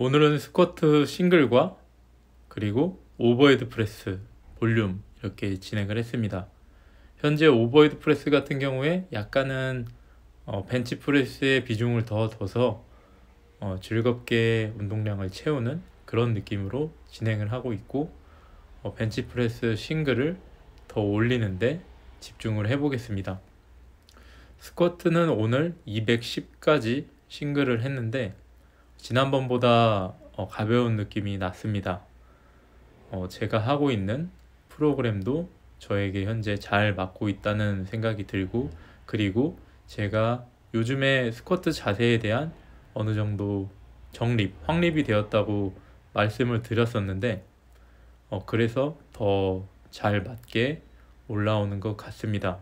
오늘은 스쿼트 싱글과 그리고 오버헤드 프레스 볼륨 이렇게 진행을 했습니다. 현재 오버헤드 프레스 같은 경우에 약간은 어, 벤치 프레스의 비중을 더 둬서 어, 즐겁게 운동량을 채우는 그런 느낌으로 진행을 하고 있고 어, 벤치 프레스 싱글을 더 올리는데 집중을 해보겠습니다. 스쿼트는 오늘 210까지 싱글을 했는데 지난번보다 어, 가벼운 느낌이 났습니다. 어, 제가 하고 있는 프로그램도 저에게 현재 잘 맞고 있다는 생각이 들고 그리고 제가 요즘에 스쿼트 자세에 대한 어느 정도 정립, 확립이 되었다고 말씀을 드렸었는데 어, 그래서 더 잘 맞게 올라오는 것 같습니다.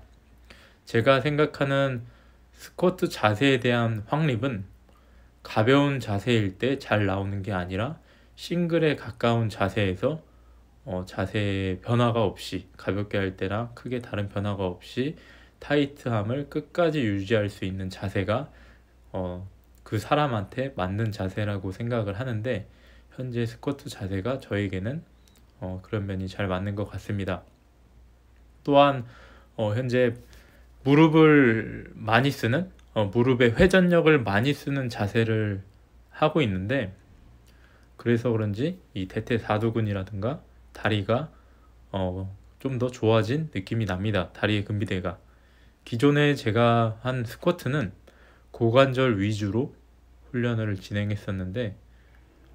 제가 생각하는 스쿼트 자세에 대한 확립은 가벼운 자세일 때 잘 나오는 게 아니라 싱글에 가까운 자세에서 어, 자세의 변화가 없이 가볍게 할 때랑 크게 다른 변화가 없이 타이트함을 끝까지 유지할 수 있는 자세가 어, 그 사람한테 맞는 자세라고 생각을 하는데 현재 스쿼트 자세가 저에게는 어, 그런 면이 잘 맞는 것 같습니다. 또한 어, 현재 무릎을 많이 쓰는 어, 무릎에 회전력을 많이 쓰는 자세를 하고 있는데 그래서 그런지 이 대퇴사두근이라든가 다리가 어, 좀 더 좋아진 느낌이 납니다. 다리의 근비대가 기존에 제가 한 스쿼트는 고관절 위주로 훈련을 진행했었는데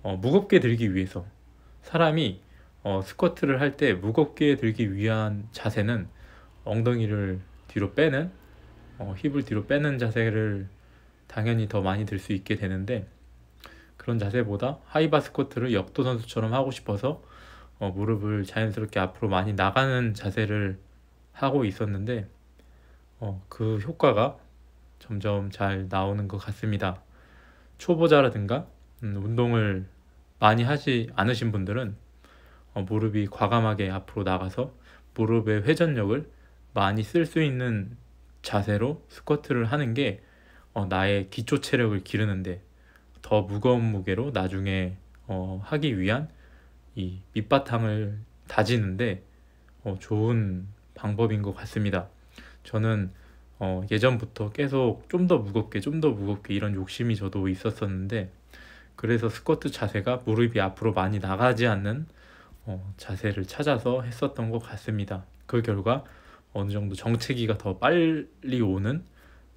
어, 무겁게 들기 위해서 사람이 어, 스쿼트를 할 때 무겁게 들기 위한 자세는 엉덩이를 뒤로 빼는 어, 힙을 뒤로 빼는 자세를 당연히 더 많이 들 수 있게 되는데 그런 자세보다 하이바 스쿼트를 역도 선수처럼 하고 싶어서 어, 무릎을 자연스럽게 앞으로 많이 나가는 자세를 하고 있었는데 어, 그 효과가 점점 잘 나오는 것 같습니다. 초보자라든가 음, 운동을 많이 하지 않으신 분들은 어, 무릎이 과감하게 앞으로 나가서 무릎의 회전력을 많이 쓸 수 있는 자세로 스쿼트를 하는 게 어, 나의 기초 체력을 기르는데 더 무거운 무게로 나중에 어, 하기 위한 이 밑바탕을 다지는데 어, 좋은 방법인 것 같습니다. 저는 어, 예전부터 계속 좀 더 무겁게 좀 더 무겁게 이런 욕심이 저도 있었었는데 그래서 스쿼트 자세가 무릎이 앞으로 많이 나가지 않는 어, 자세를 찾아서 했었던 것 같습니다. 그 결과 어느 정도 정체기가 더 빨리 오는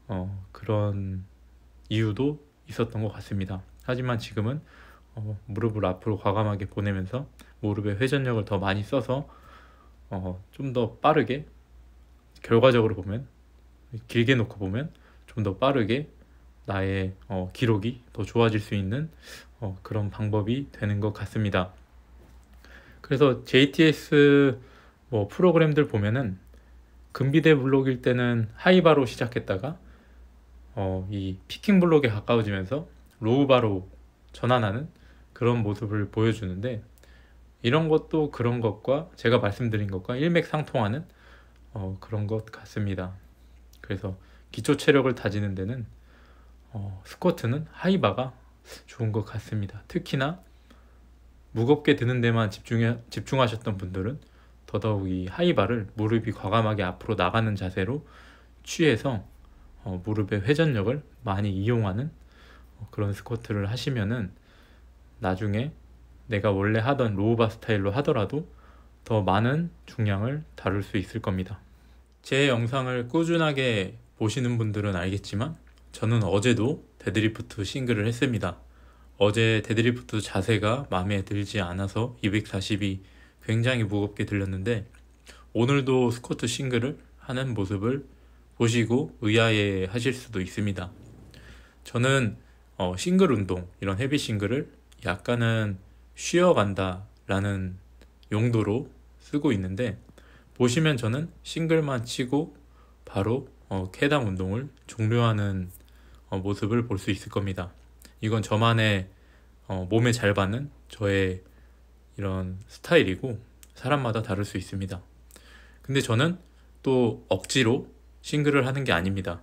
어, 그런 이유도 있었던 것 같습니다. 하지만 지금은 어, 무릎을 앞으로 과감하게 보내면서 무릎의 회전력을 더 많이 써서 어, 좀 더 빠르게 결과적으로 보면 길게 놓고 보면 좀 더 빠르게 나의 어, 기록이 더 좋아질 수 있는 어, 그런 방법이 되는 것 같습니다. 그래서 JTS 뭐 프로그램들 보면은 금비대 블록일 때는 하이바로 시작했다가 어, 이 피킹 블록에 가까워지면서 로우바로 전환하는 그런 모습을 보여주는데 이런 것도 그런 것과 제가 말씀드린 것과 일맥상통하는 어, 그런 것 같습니다. 그래서 기초 체력을 다지는 데는 어, 스쿼트는 하이바가 좋은 것 같습니다. 특히나 무겁게 드는 데만 집중해, 집중하셨던 분들은 더더욱 이 하이바를 무릎이 과감하게 앞으로 나가는 자세로 취해서 어, 무릎의 회전력을 많이 이용하는 어, 그런 스쿼트를 하시면은 나중에 내가 원래 하던 로우바 스타일로 하더라도 더 많은 중량을 다룰 수 있을 겁니다. 제 영상을 꾸준하게 보시는 분들은 알겠지만 저는 어제도 데드리프트 싱글을 했습니다. 어제 데드리프트 자세가 마음에 들지 않아서 242 굉장히 무겁게 들렸는데 오늘도 스쿼트 싱글을 하는 모습을 보시고 의아해 하실 수도 있습니다. 저는 어, 싱글 운동, 이런 헤비 싱글을 약간은 쉬어간다 라는 용도로 쓰고 있는데 보시면 저는 싱글만 치고 바로 어, 캐담 운동을 종료하는 어, 모습을 볼 수 있을 겁니다. 이건 저만의 어, 몸에 잘 받는 저의 이런 스타일이고 사람마다 다를 수 있습니다. 근데 저는 또 억지로 싱글을 하는 게 아닙니다.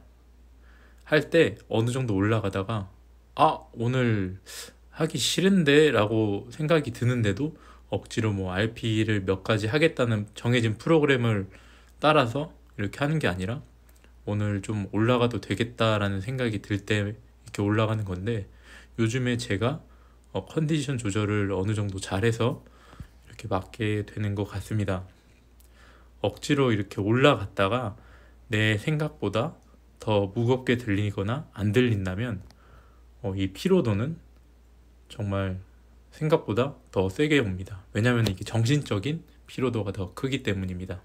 할 때 어느 정도 올라가다가 아 오늘 하기 싫은데 라고 생각이 드는데도 억지로 뭐 RP를 몇 가지 하겠다는 정해진 프로그램을 따라서 이렇게 하는 게 아니라 오늘 좀 올라가도 되겠다라는 생각이 들 때 이렇게 올라가는 건데 요즘에 제가 어, 컨디션 조절을 어느 정도 잘해서 이렇게 맞게 되는 것 같습니다. 억지로 이렇게 올라갔다가 내 생각보다 더 무겁게 들리거나 안 들린다면 어, 이 피로도는 정말 생각보다 더 세게 옵니다. 왜냐하면 이게 정신적인 피로도가 더 크기 때문입니다.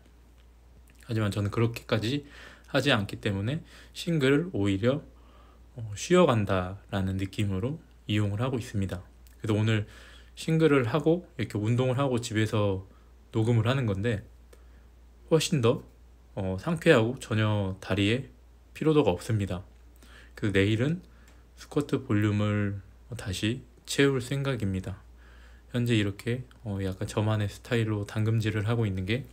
하지만 저는 그렇게까지 하지 않기 때문에 싱글을 오히려 어, 쉬어간다라는 느낌으로 이용을 하고 있습니다. 그래서 오늘 싱글을 하고 이렇게 운동을 하고 집에서 녹음을 하는 건데 훨씬 더 어, 상쾌하고 전혀 다리에 피로도가 없습니다. 그 내일은 스쿼트 볼륨을 다시 채울 생각입니다. 현재 이렇게 어, 약간 저만의 스타일로 당금질을 하고 있는 게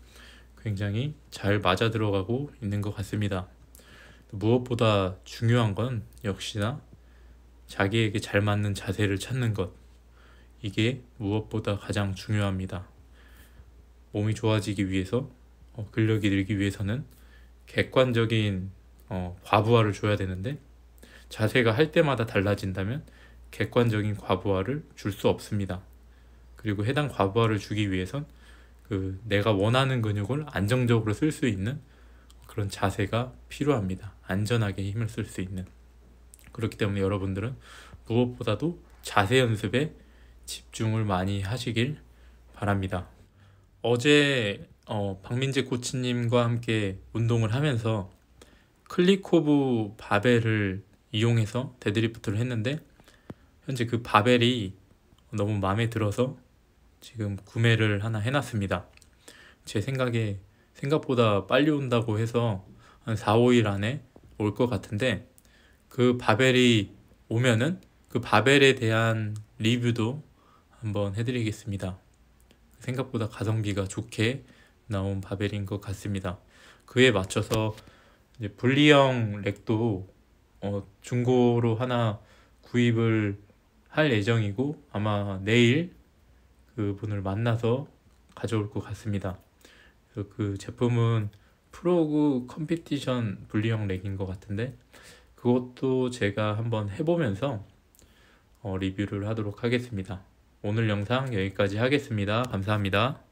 굉장히 잘 맞아 들어가고 있는 것 같습니다. 무엇보다 중요한 건 역시나 자기에게 잘 맞는 자세를 찾는 것. 이게 무엇보다 가장 중요합니다. 몸이 좋아지기 위해서 어, 근력이 늘기 위해서는 객관적인 어, 과부하를 줘야 되는데 자세가 할 때마다 달라진다면 객관적인 과부하를 줄 수 없습니다. 그리고 해당 과부하를 주기 위해선 그 내가 원하는 근육을 안정적으로 쓸 수 있는 그런 자세가 필요합니다. 안전하게 힘을 쓸 수 있는. 그렇기 때문에 여러분들은 무엇보다도 자세 연습에 집중을 많이 하시길 바랍니다. 어제 어, 박민재 코치님과 함께 운동을 하면서 클리코브 바벨을 이용해서 데드리프트를 했는데 현재 그 바벨이 너무 마음에 들어서 지금 구매를 하나 해놨습니다. 제 생각에 생각보다 빨리 온다고 해서 한 4, 5일 안에 올 것 같은데 그 바벨이 오면은 그 바벨에 대한 리뷰도 한번 해드리겠습니다. 생각보다 가성비가 좋게 나온 바벨인 것 같습니다. 그에 맞춰서 분리형 렉도 어, 중고로 하나 구입을 할 예정이고 아마 내일 그분을 만나서 가져올 것 같습니다. 그 제품은 프로그 컴피티션 분리형 렉인 것 같은데 그것도 제가 한번 해보면서 어, 리뷰를 하도록 하겠습니다. 오늘 영상 여기까지 하겠습니다. 감사합니다.